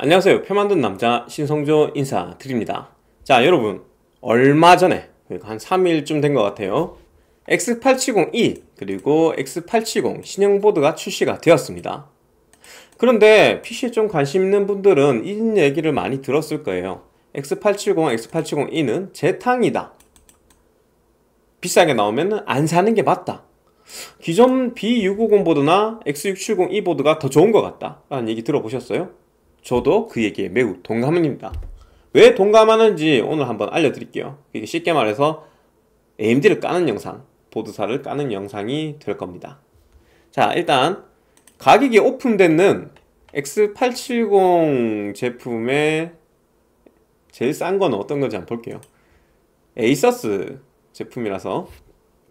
안녕하세요 표 만든 남자 신성조 인사드립니다 자 여러분 얼마 전에 그러니까 한 3일쯤 된 것 같아요 X870E 그리고 X870 신형 보드가 출시가 되었습니다 그런데 PC에 좀 관심 있는 분들은 이 얘기를 많이 들었을 거예요 X870, X870E는 재탕이다 비싸게 나오면 안 사는 게 맞다 기존 B650보드나 X670E 보드가 더 좋은 것 같다 라는 얘기 들어보셨어요? 저도 그 얘기에 매우 동감합니다. 왜 동감하는지 오늘 한번 알려드릴게요. 이게 쉽게 말해서 AMD를 까는 영상, 보드사를 까는 영상이 될 겁니다. 자, 일단 가격이 오픈되는 X870 제품의 제일 싼 건 어떤 건지 한번 볼게요. 에이서스 제품이라서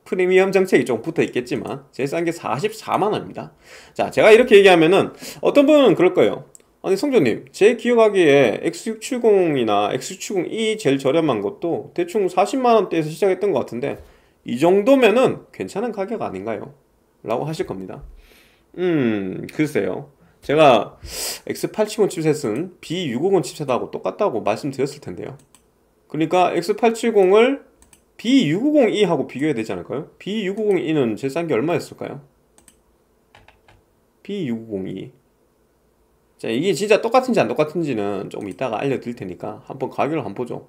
프리미엄 정책이 좀 붙어 있겠지만 제일 싼 게 44만 원입니다. 자, 제가 이렇게 얘기하면은 어떤 분은 그럴 거예요. 아니 성조님 제 기억하기에 X670이나 X670E 제일 저렴한 것도 대충 40만원대에서 시작했던 것 같은데 이 정도면은 괜찮은 가격 아닌가요? 라고 하실 겁니다 음 글쎄요 제가 X870 칩셋은 B650 칩셋하고 똑같다고 말씀드렸을 텐데요 그러니까 X870을 B650E하고 비교해야 되지 않을까요? B650E는 제일 싼 게 얼마였을까요? B650E 자, 이게 진짜 똑같은지 안 똑같은지는 조금 이따가 알려드릴 테니까 한번 가격을 한번 보죠.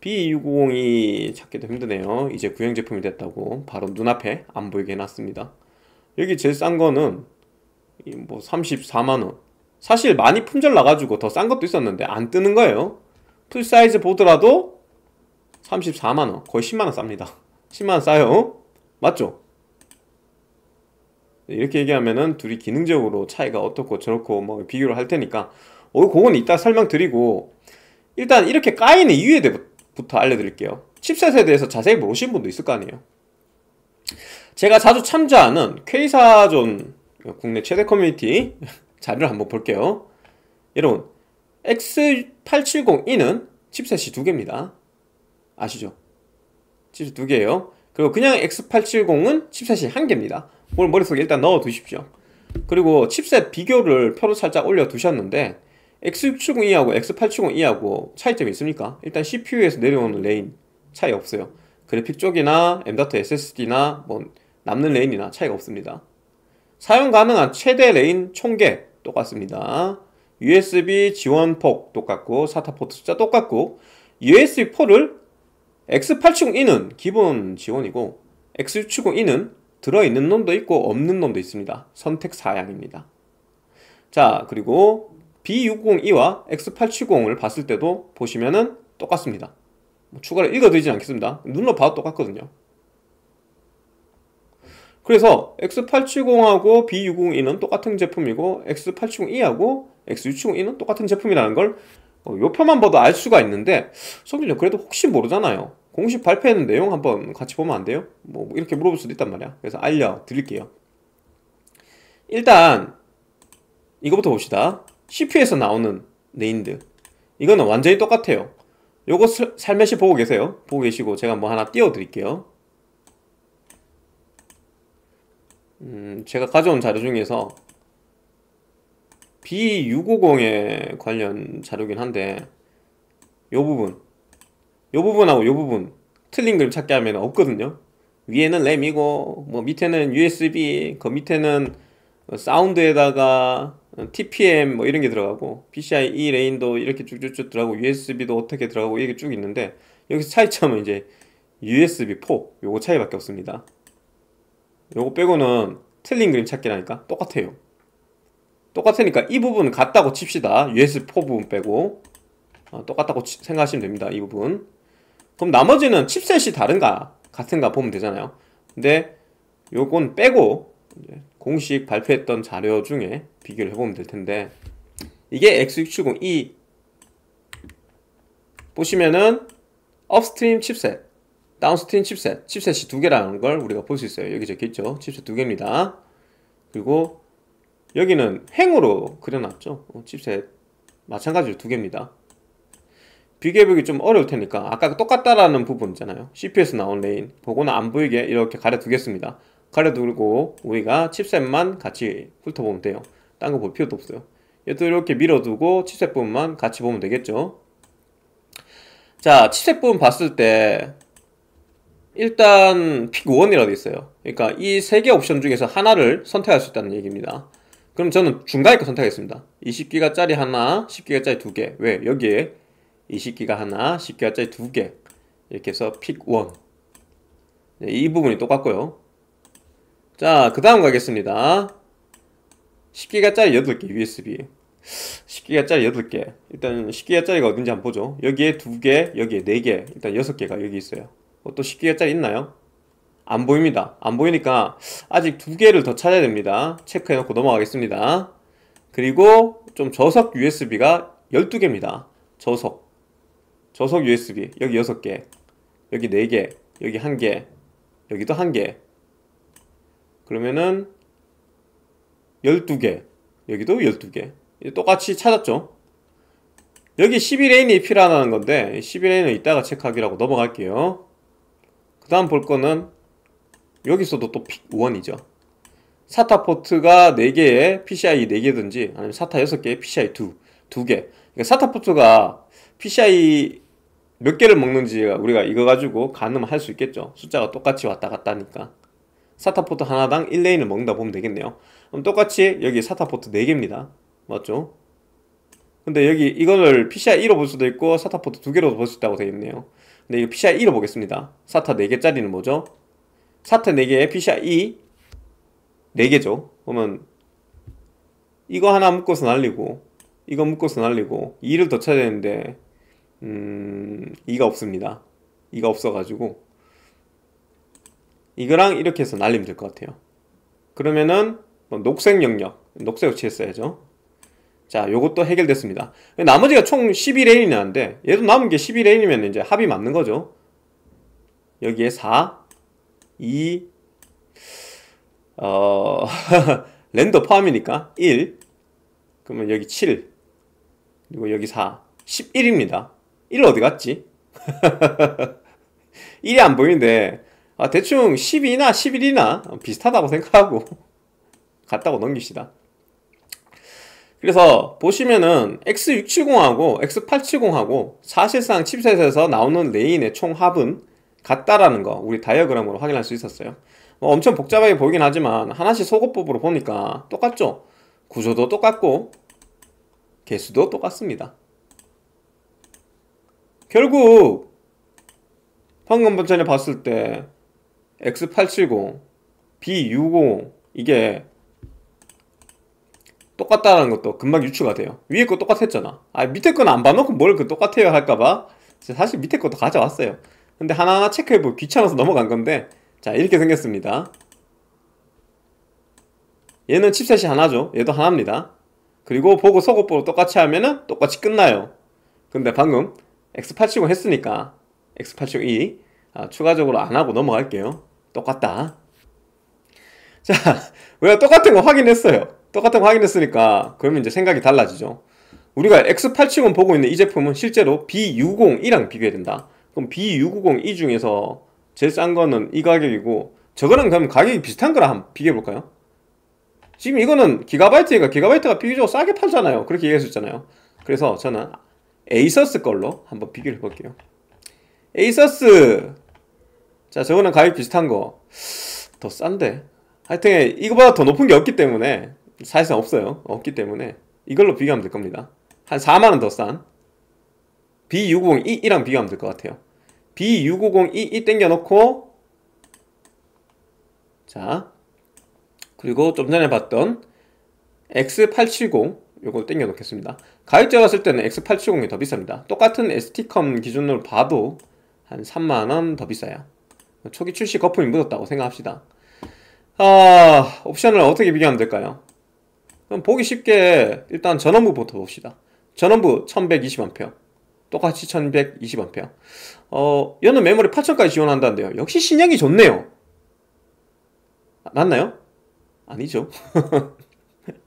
B690이 찾기도 힘드네요. 이제 구형 제품이 됐다고 바로 눈앞에 안 보이게 해놨습니다. 여기 제일 싼 거는 뭐 34만원. 사실 많이 품절 나가지고 더 싼 것도 있었는데 안 뜨는 거예요. 풀사이즈 보더라도 34만원. 거의 10만원 쌉니다. 10만원 싸요. 맞죠? 이렇게 얘기하면은 둘이 기능적으로 차이가 어떻고 저렇고 뭐 비교를 할 테니까 어 그건 이따 설명드리고 일단 이렇게 까이는 이유에 대해부터 알려드릴게요 칩셋에 대해서 자세히 모르신 분도 있을 거 아니에요 제가 자주 참조하는 이사존 국내 최대 커뮤니티 자료를 한번 볼게요 여러분 X870e는 칩셋이 두 개입니다 아시죠? 칩셋 두 개예요 그리고 그냥 X870은 칩셋이 한 개입니다 오늘 머릿속에 일단 넣어 두십시오. 그리고 칩셋 비교를 표로 살짝 올려 두셨는데 X670E하고 X870E하고 차이점이 있습니까? 일단 CPU에서 내려오는 레인 차이 없어요. 그래픽 쪽이나 M.2 SSD나 뭐 남는 레인이나 차이가 없습니다. 사용 가능한 최대 레인 총계 똑같습니다. USB 지원 폭 똑같고 사타 포트 숫자 똑같고 USB 4를 X870E는 기본 지원이고 X670E는 들어있는 놈도 있고 없는 놈도 있습니다. 선택 사양입니다. 자, 그리고 B602와 X870을 봤을 때도 보시면은 똑같습니다. 뭐 추가를 읽어드리진 않겠습니다. 눌러봐도 똑같거든요. 그래서 X870하고 B602는 똑같은 제품이고 X870E하고 X670E는 똑같은 제품이라는 걸요 어, 표만 봐도 알 수가 있는데 성길님 그래도 혹시 모르잖아요. 공식 발표했는 내용 한번 같이 보면 안 돼요? 뭐 이렇게 물어볼 수도 있단 말이야 그래서 알려드릴게요 일단 이거부터 봅시다 CPU에서 나오는 네임드 이거는 완전히 똑같아요 요거 슬, 살며시 보고 계세요 보고 계시고 제가 뭐 하나 띄워드릴게요 음, 제가 가져온 자료 중에서 B650에 관련 자료긴 한데 요 부분 요 부분하고 요 부분 틀린 그림 찾기 하면 없거든요 위에는 램이고 뭐 밑에는 USB 그 밑에는 사운드에다가 TPM 뭐 이런 게 들어가고 PCIe 레인도 이렇게 쭉쭉쭉 들어가고 USB도 어떻게 들어가고 이게 렇쭉 있는데 여기서 차이점은 이제 USB 4 요거 차이밖에 없습니다 요거 빼고는 틀린 그림 찾기라니까 똑같아요 똑같으니까 이 부분 같다고 칩시다 USB 4 부분 빼고 어, 똑같다고 치, 생각하시면 됩니다 이 부분 그럼 나머지는 칩셋이 다른가 같은가 보면 되잖아요 근데 요건 빼고 공식 발표했던 자료 중에 비교를 해보면 될 텐데 이게 X670E 보시면은 업스트림 칩셋 다운스트림 칩셋 칩셋이 두 개라는 걸 우리가 볼 수 있어요 여기 적혀있죠 칩셋 두 개입니다 그리고 여기는 횡으로 그려놨죠 어, 칩셋 마찬가지로 두 개입니다 비교해보기 좀 어려울 테니까 아까 똑같다라는 부분 있잖아요 c p s 나온 레인 보고는 안 보이게 이렇게 가려두겠습니다 가려두고 우리가 칩셋만 같이 훑어보면 돼요 딴 거 볼 필요도 없어요 얘도 이렇게 밀어두고 칩셋 부분만 같이 보면 되겠죠 자 칩셋 부분 봤을 때 일단 픽1이라도 있어요 그러니까 이 세 개 옵션 중에서 하나를 선택할 수 있다는 얘기입니다 그럼 저는 중간에 거 선택하겠습니다 20기가짜리 하나 10기가짜리 두개 왜? 여기에 이0기가 하나, 10기가짜리 두 개 이렇게 해서 픽1 네, 이 부분이 똑같고요 자, 그 다음 가겠습니다 10기가짜리 8개 USB 10기가짜리 8개 일단 10기가짜리가 어딘지 한번 보죠 여기에 2개, 여기에 4개 일단 6개가 여기 있어요 뭐또 어, 10기가짜리 있나요? 안 보입니다 안 보이니까 아직 2개를 더 찾아야 됩니다 체크해 놓고 넘어가겠습니다 그리고 좀저석 USB가 12개입니다 저석 저속 USB 여기 6개 여기 4개 여기 1개 여기도 1개 그러면은 12개 여기도 12개 똑같이 찾았죠 여기 12레인이 필요하다는 건데 12레인은 이따가 체크하기라고 넘어갈게요 그 다음 볼 거는 여기서도 또 픽원이죠 사타 포트가 4개에 p c i 4개든지 아니면 사타 6개에 p c i 2, 2개 그러니까 사타 포트가 p c i 몇 개를 먹는지 우리가 이거 가지고 가늠할 수 있겠죠. 숫자가 똑같이 왔다 갔다 하니까. 사타포트 하나당 1레인을 먹는다 보면 되겠네요. 그럼 똑같이 여기 사타포트 4개입니다. 맞죠? 근데 여기 이거를 PCI 로볼 수도 있고 사타포트 2개로 볼 수 있다고 되겠네요. 근데 이거 PCI 로 보겠습니다. 사타 4개짜리는 뭐죠? 사타 4개에 PCI 4개죠. 그러면 이거 하나 묶어서 날리고 이거 묶어서 날리고 2를 더 쳐야 되는데 음, 이가 없습니다. 이가 없어가지고 이거랑 이렇게 해서 날리면 될 것 같아요. 그러면은 뭐 녹색 영역, 녹색 위치했어야죠. 자, 요것도 해결됐습니다. 나머지가 총 12레인이 나는데 얘도 남은 게 12레인이면 이제 합이 맞는 거죠. 여기에 4, 2, 어, 랜더 포함이니까 1, 그러면 여기 7, 그리고 여기 4, 11입니다. 1 어디 갔지? 1이 안 보이는데 아, 대충 10이나 11이나 비슷하다고 생각하고 갔다고 넘깁시다. 그래서 보시면은 X670하고 X870하고 사실상 칩셋에서 나오는 레인의 총 합은 같다라는 거 우리 다이어그램으로 확인할 수 있었어요. 뭐 엄청 복잡하게 보이긴 하지만 하나씩 소거법으로 보니까 똑같죠? 구조도 똑같고 개수도 똑같습니다. 결국 방금전에 봤을 때 X870, B60 이게 똑같다는 것도 금방 유추가 돼요 위에 거 똑같았잖아 아 밑에 거는 안 봐놓고 뭘 그 똑같아요 할까봐 사실 밑에 것도 가져왔어요 근데 하나하나 체크해보고 귀찮아서 넘어간 건데 자 이렇게 생겼습니다 얘는 칩셋이 하나죠 얘도 하나입니다 그리고 보고 속옷보로 똑같이 하면은 똑같이 끝나요 근데 방금 X870 했으니까 X870E 아, 추가적으로 안 하고 넘어갈게요 똑같다 자 우리가 똑같은 거 확인했어요 똑같은 거 확인했으니까 그러면 이제 생각이 달라지죠 우리가 X870 보고 있는 이 제품은 실제로 b 6 0이랑 비교해야 된다 그럼 b 6 0 e 중에서 제일 싼 거는 이 가격이고 저거는 그럼 가격이 비슷한 거랑 한번 비교해 볼까요? 지금 이거는 기가바이트니까 기가바이트가 비교적 싸게 팔잖아요 그렇게 얘기할 수 있잖아요 그래서 저는 에이서스 걸로 한번 비교를 해볼게요. 에이서스! 자, 저거는 가격 비슷한 거. 더 싼데. 하여튼, 이거보다 더 높은 게 없기 때문에, 사실상 없어요. 없기 때문에, 이걸로 비교하면 될 겁니다. 한 4만원 더 싼. b 6 0 0 e 랑 비교하면 될 것 같아요. B650EE 땡겨놓고, 자, 그리고 좀 전에 봤던 X870 요거 땡겨 놓겠습니다 가입자 봤을 때는 X870이 더 비쌉니다 똑같은 ST컴 기준으로 봐도 한 3만원 더 비싸요 초기 출시 거품이 묻었다고 생각합시다 아 옵션을 어떻게 비교하면 될까요 그럼 보기 쉽게 일단 전원부부터 봅시다 전원부 1120A 똑같이 1120A 어, 여는 메모리 8000까지 지원한다는데요 역시 신형이 좋네요 아, 맞나요? 아니죠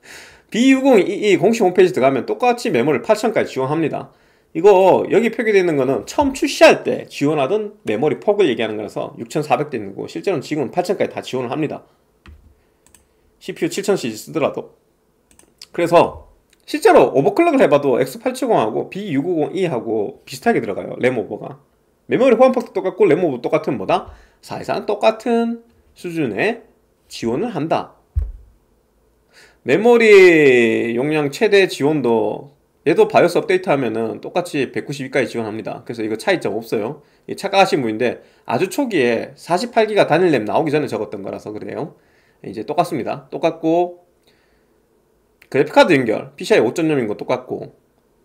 B60 이 공식 홈페이지 들어가면 똑같이 메모를 8000까지 지원합니다. 이거 여기 표기되는 거는 처음 출시할 때 지원하던 메모리 폭을 얘기하는 거라서 6 4 0 0대 있는 거고 실제로는 지금은 8000까지 다 지원을 합니다. CPU 7000 시리즈 쓰더라도 그래서 실제로 오버클럭을 해봐도 X870하고 B6902하고 비슷하게 들어가요 램 오버가 메모리 호환폭도 똑같고 램 오버 똑같은 뭐다? 사실상 똑같은 수준의 지원을 한다 메모리 용량 최대 지원도 얘도 바이오스 업데이트 하면은 똑같이 192까지 지원합니다. 그래서 이거 차이점 없어요. 착각하신 분인데 아주 초기에 48기가 단일 램 나오기 전에 적었던 거라서 그래요. 이제 똑같습니다. 똑같고 그래픽카드 연결 PCI 5.0인 거 똑같고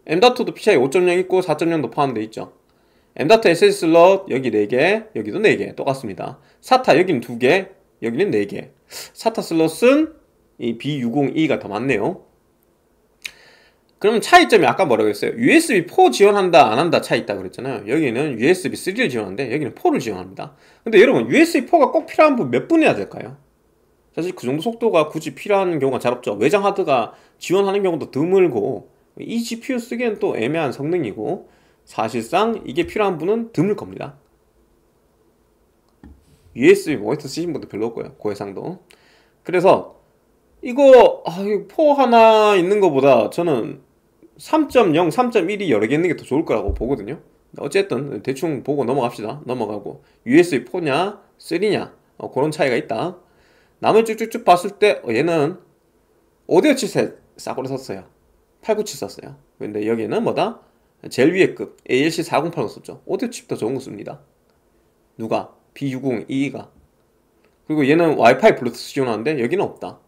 M.2도 PCI 5.0 있고 4.0도 포함되어 있죠. M.2 SS 슬롯 여기 4개 여기도 4개 똑같습니다. SATA 여기는 2개 여기는 4개 SATA 슬롯은 이 B60E가 더 많네요. 그럼 차이점이 아까 뭐라고 했어요? USB 4 지원한다 안 한다 차이 있다 그랬잖아요. 여기는 USB 3를 지원하는데 여기는 4를 지원합니다. 근데 여러분 USB 4가 꼭 필요한 분 몇 분이나 될까요? 사실 그 정도 속도가 굳이 필요한 경우가 잘 없죠. 외장 하드가 지원하는 경우도 드물고 이 GPU 쓰기엔 또 애매한 성능이고 사실상 이게 필요한 분은 드물 겁니다. USB 모니터 뭐 쓰신 분도 별로 없고요. 고해상도. 그래서 이거 아, 포 하나 있는 것보다 저는 3.0, 3.1이 여러 개 있는 게 더 좋을 거라고 보거든요. 어쨌든 대충 보고 넘어갑시다. 넘어가고 USB 4냐, 3냐 어, 그런 차이가 있다. 남을 쭉쭉쭉 봤을 때 어, 얘는 오디오 칩셋 싸구려 썼어요. 897 썼어요. 근데 여기는 뭐다? 제일 위에 급 ALC 408로 썼죠. 오디오 칩도 좋은 거 씁니다. 누가? B602가. 그리고 얘는 와이파이 블루투스 지원하는데 여기는 없다.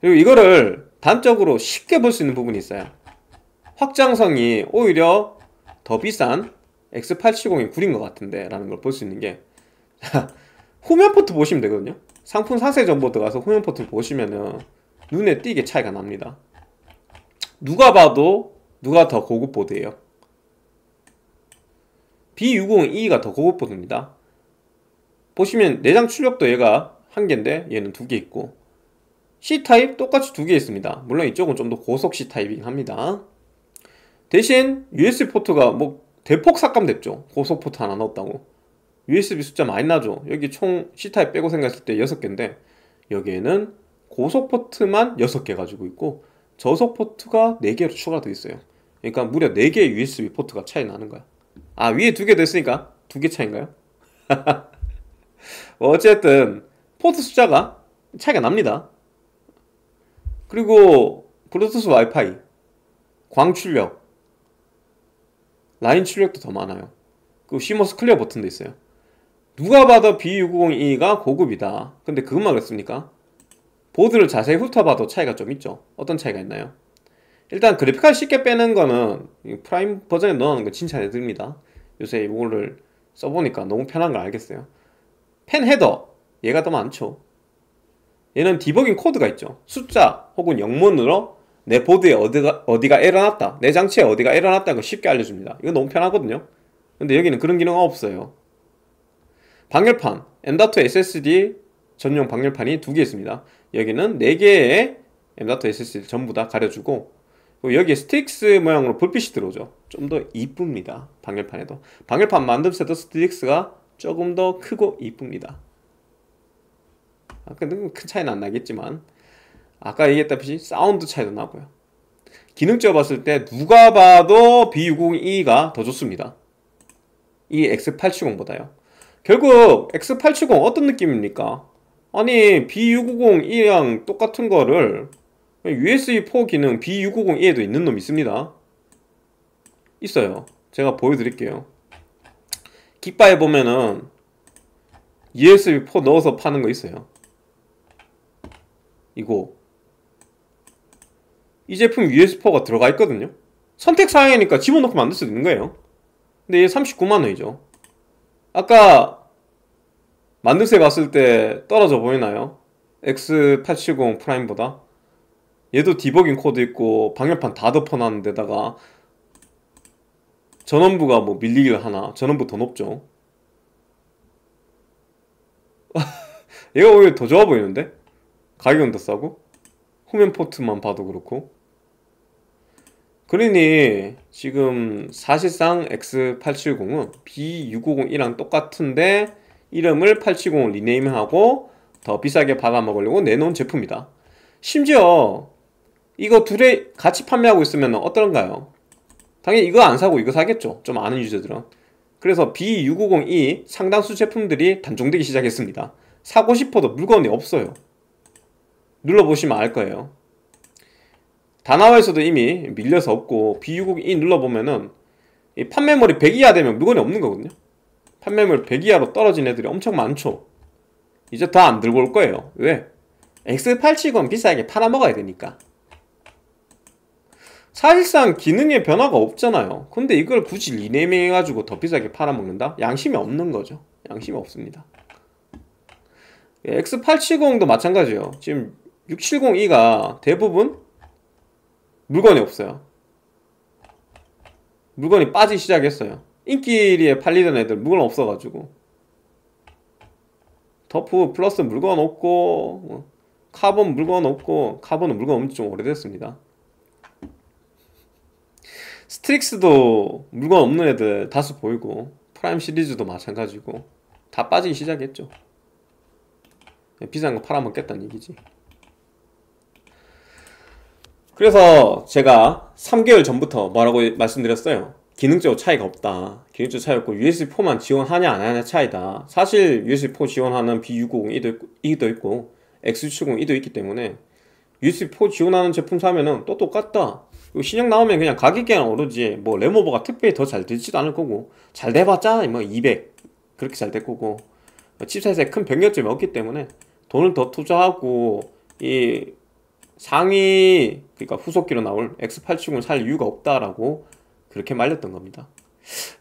그리고 이거를 단적으로 쉽게 볼 수 있는 부분이 있어요. 확장성이 오히려 더 비싼 X870이 구린 것 같은데 라는 걸 볼 수 있는 게 후면 포트 보시면 되거든요. 상품 상세 정보 들어가서 후면 포트 보시면은 눈에 띄게 차이가 납니다. 누가 봐도 누가 더 고급 보드예요. b 6 0 e 가더 고급 보드입니다. 보시면 내장 출력도 얘가 한 개인데 얘는 두 개 있고 C타입 똑같이 두 개 있습니다. 물론 이쪽은 좀 더 고속 C타입이긴 합니다. 대신 USB 포트가 뭐 대폭 삭감됐죠. 고속 포트 하나 넣었다고. USB 숫자 많이 나죠. 여기 총 C타입 빼고 생각했을 때 6개인데 여기에는 고속 포트만 6개 가지고 있고 저속 포트가 4개로 추가되어 있어요. 그러니까 무려 4개의 USB 포트가 차이 나는 거야. 아 위에 두 개 됐으니까 두 개 차인가요? 뭐 어쨌든 포트 숫자가 차이가 납니다. 그리고 블루투스 와이파이, 광 출력, 라인 출력도 더 많아요. 그리고 시머스 클리어 버튼도 있어요. 누가 봐도 b 6 0 e 가 고급이다. 근데 그것만 그렇습니까? 보드를 자세히 훑어봐도 차이가 좀 있죠. 어떤 차이가 있나요? 일단 그래픽카드 쉽게 빼는 거는 프라임 버전에 넣어놓은 거 칭찬해 드립니다. 요새 이거를 써보니까 너무 편한 걸 알겠어요. 펜 헤더 얘가 더 많죠. 얘는 디버깅 코드가 있죠. 숫자 혹은 영문으로 내 보드에 어디가, 어디가 에러 났다. 내 장치에 어디가 에러 났다는 쉽게 알려줍니다. 이거 너무 편하거든요. 근데 여기는 그런 기능 없어요. 방열판, M.2 SSD 전용 방열판이 두 개 있습니다. 여기는 4개의 M.2 SSD 전부 다 가려주고 고그리 여기에 스틱스 모양으로 불빛이 들어오죠. 좀 더 이쁩니다. 방열판에도. 방열판 만듦새도 스틱스가 조금 더 크고 이쁩니다. 아, 근데 큰 차이는 안 나겠지만 아까 얘기했다시피 사운드 차이도 나고요 기능적으로 봤을 때 누가 봐도 B602가 더 좋습니다 이 X870보다요 결국 X870 어떤 느낌입니까? 아니 b 6 9 0 e 랑 똑같은 거를 USB 4 기능 B690E에도 있는 놈 있습니다 있어요 제가 보여드릴게요 깃바에 보면은 USB 4 넣어서 파는 거 있어요 이거 이 제품 US퍼가 b 들어가 있거든요 선택사항이니까 집어넣고 만들 수 있는 거예요 근데 얘 39만원이죠 아까 만듦새 봤을 때 떨어져 보이나요? X870 프라임보다 얘도 디버깅 코드 있고 방열판 다 덮어놨는 데다가 전원부가 뭐 밀리기를 하나 전원부 더 높죠 얘가 오히려 더 좋아 보이는데? 가격은 더 싸고 후면 포트만 봐도 그렇고 그러니 지금 사실상 X870은 b 6 5 0이랑 똑같은데 이름을 870을 리네임하고 더 비싸게 받아먹으려고 내놓은 제품이다 심지어 이거 둘에 같이 판매하고 있으면 어떤가요 당연히 이거 안 사고 이거 사겠죠 좀 아는 유저들은 그래서 B650E 상당수 제품들이 단종되기 시작했습니다 사고 싶어도 물건이 없어요 눌러보시면 알 거예요. 다나와에서도 이미 밀려서 없고 비유0이 눌러보면은 판매물이 100 이하 되면 물건이 없는 거거든요. 판매물 100 이하로 떨어진 애들이 엄청 많죠. 이제 다 안 들고 올 거예요. 왜? X870은 비싸게 팔아먹어야 되니까. 사실상 기능의 변화가 없잖아요. 근데 이걸 굳이 리네이밍 해가지고 더 비싸게 팔아먹는다? 양심이 없는 거죠. 양심이 없습니다. X870도 예, 마찬가지예요. 지금 6702가 대부분 물건이 없어요. 물건이 빠지기 시작했어요. 인기리에 팔리던 애들 물건 없어가지고. 더프 플러스 물건 없고, 뭐, 카본 물건 없고, 카본은 물건 없는 지좀 오래됐습니다. 스트릭스도 물건 없는 애들 다수 보이고, 프라임 시리즈도 마찬가지고, 다 빠지기 시작했죠. 비싼 거 팔아먹겠다는 얘기지. 그래서 제가 3개월 전부터 뭐라고 말씀드렸어요? 기능적으로 차이가 없다. 기능적 차이 없고 USB4만 지원하냐 안 하냐 차이다. 사실 USB4 지원하는 B650이도 있고, 있고 X70이도 있기 때문에 USB4 지원하는 제품 사면은 또 똑같다. 그리고 신형 나오면 그냥 가격이랑 오르지 뭐 레모버가 특별히 더 잘 되지도 않을 거고 잘 돼봤자 뭐200 그렇게 잘 될 거고 뭐 칩셋에 큰 변경점이 없기 때문에 돈을 더 투자하고 이 상위 그러니까 후속기로 나올 X80을 살 이유가 없다라고 그렇게 말렸던 겁니다.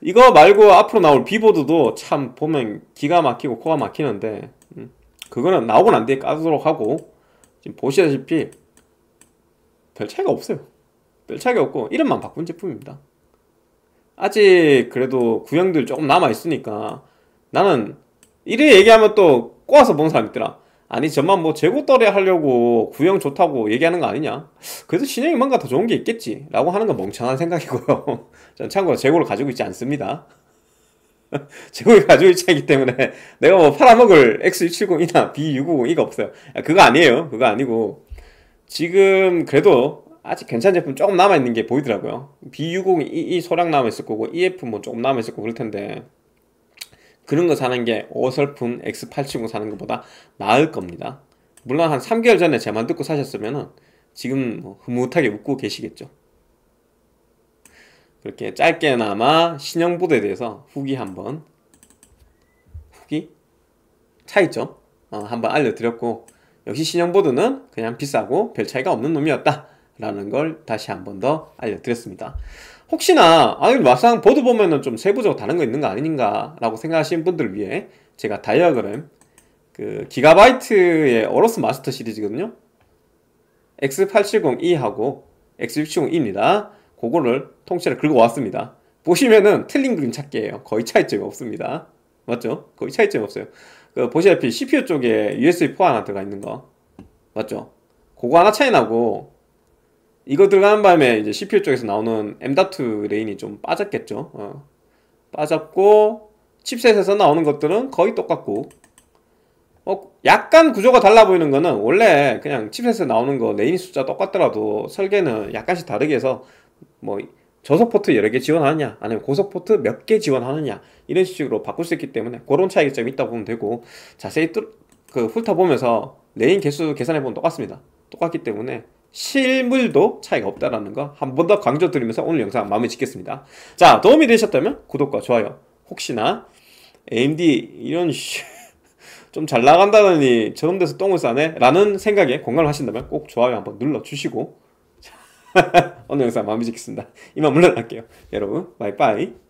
이거 말고 앞으로 나올 비보드도 참 보면 기가 막히고 코가 막히는데 음, 그거는 나오고 난 뒤에 까도록 하고 지금 보시다시피 별 차이가 없어요. 별 차이가 없고 이름만 바꾼 제품입니다. 아직 그래도 구형들 조금 남아있으니까 나는 이래 얘기하면 또 꼬아서 본 사람 있더라. 아니 저만 뭐재고떨이 하려고 구형 좋다고 얘기하는 거 아니냐 그래서 신형이 뭔가 더 좋은 게 있겠지 라고 하는 건 멍청한 생각이고요 전 참고로 재고를 가지고 있지 않습니다 재고를 가지고 있지 않기 때문에 내가 뭐 팔아먹을 X670이나 B690이가 없어요 그거 아니에요 그거 아니고 지금 그래도 아직 괜찮은 제품 조금 남아있는 게 보이더라고요 b 6 0 0이 소량 남아있을 거고 EF 뭐 조금 남아있을 거고 그럴 텐데 그런 거 사는 게 어설픈 X870 사는 것보다 나을 겁니다. 물론 한 3개월 전에 제 말 듣고 사셨으면 지금 뭐 흐뭇하게 웃고 계시겠죠. 그렇게 짧게나마 신형 부대에 대해서 후기 한번 후기 차이점 어, 한번 알려드렸고 역시 신형 보드는 그냥 비싸고 별 차이가 없는 놈이었다 라는 걸 다시 한번 더 알려드렸습니다. 혹시나 아니 막상 보드 보면은 좀 세부적으로 다른 거 있는 거 아닌가라고 생각하시는 분들을 위해 제가 다이어그램 그 기가바이트의 어로스 마스터 시리즈거든요. X870E하고 X670E입니다. 그거를 통째로 긁어 왔습니다. 보시면은 틀린 그림 찾기예요. 거의 차이점이 없습니다. 맞죠? 거의 차이점이 없어요. 그 보시다시피 CPU 쪽에 USB 포 하나 들어가 있는 거 맞죠? 그거 하나 차이 나고 이거 들어가는 바람에 이제 CPU 쪽에서 나오는 M.2 레인이 좀 빠졌겠죠. 어. 빠졌고 칩셋에서 나오는 것들은 거의 똑같고 어, 약간 구조가 달라 보이는 거는 원래 그냥 칩셋에 서 나오는 거 레인 숫자 똑같더라도 설계는 약간씩 다르게 해서 뭐 저속 포트 여러 개 지원하느냐 아니면 고속 포트 몇 개 지원하느냐 이런 식으로 바꿀 수 있기 때문에 그런 차이점이 있다 보면 되고 자세히 뚫, 그 훑어보면서 레인 개수 계산해보면 똑같습니다 똑같기 때문에 실물도 차이가 없다라는 거 한 번 더 강조드리면서 오늘 영상 마무리 짓겠습니다. 자, 도움이 되셨다면 구독과 좋아요. 혹시나 AMD 이런 좀 잘 나간다더니 저런 데서 똥을 싸네? 라는 생각에 공감을 하신다면 꼭 좋아요 한번 눌러주시고 오늘 영상 마무리 짓겠습니다. 이만 물러날게요. 여러분 바이바이